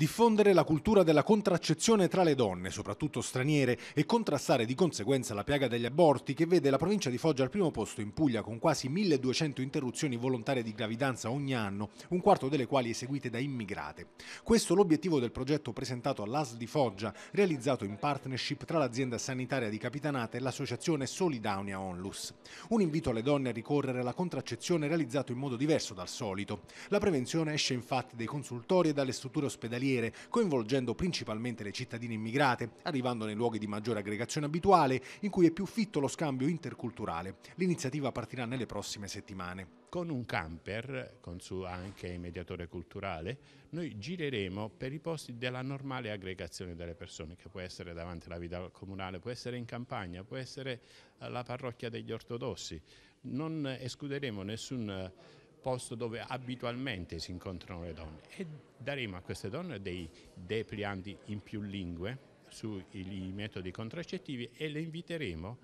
diffondere la cultura della contraccezione tra le donne, soprattutto straniere, e contrastare di conseguenza la piaga degli aborti che vede la provincia di Foggia al primo posto in Puglia con quasi 1200 interruzioni volontarie di gravidanza ogni anno, un quarto delle quali eseguite da immigrate. Questo è l'obiettivo del progetto presentato all'AS di Foggia, realizzato in partnership tra l'azienda sanitaria di Capitanata e l'associazione Solidaunia Onlus. Un invito alle donne a ricorrere alla contraccezione realizzato in modo diverso dal solito. La prevenzione esce infatti dai consultori e dalle strutture ospedaliere giornaliere, coinvolgendo principalmente le cittadine immigrate, arrivando nei luoghi di maggiore aggregazione abituale, in cui è più fitto lo scambio interculturale. L'iniziativa partirà nelle prossime settimane. Con un camper, con su anche mediatore culturale, noi gireremo per i posti della normale aggregazione delle persone, che può essere davanti alla vita comunale, può essere in campagna, può essere la parrocchia degli ortodossi. Non escluderemo nessun posto dove abitualmente si incontrano le donne e daremo a queste donne dei deplianti in più lingue sui metodi contraccettivi e le inviteremo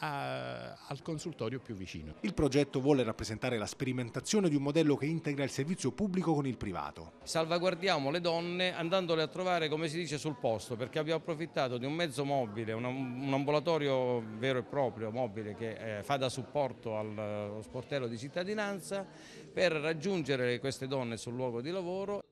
a, al consultorio più vicino. Il progetto vuole rappresentare la sperimentazione di un modello che integra il servizio pubblico con il privato. Salvaguardiamo le donne andandole a trovare, come si dice, sul posto, perché abbiamo approfittato di un mezzo mobile, un, un ambulatorio vero e proprio mobile che eh, fa da supporto al, allo eh, sportello di cittadinanza per raggiungere queste donne sul luogo di lavoro.